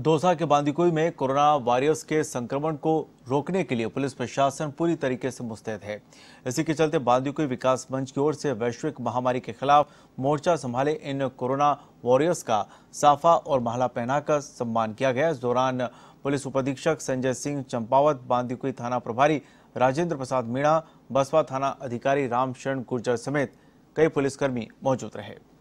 दौसा के बांदीकुई में corona virus के संक्रमण को रोकने के लिए पुलिस प्रशासन पूरी तरीके से मुस्तैद है इसी के चलते बांदीकुई विकास मंच की ओर से वैश्विक महामारी के खिलाफ मोर्चा संभाले इन कोरोना वॉरियर्स का साफा और महला पहनाकर सम्मान किया गया इस दौरान पुलिस उपाधीक्षक संजय सिंह चंपावत बांदीकुई थाना प्रभारी राजेंद्र प्रसाद मीणा बसपा थाना अधिकारी रामशरण गुर्जर समेत कई पुलिसकर्मी मौजूद रहे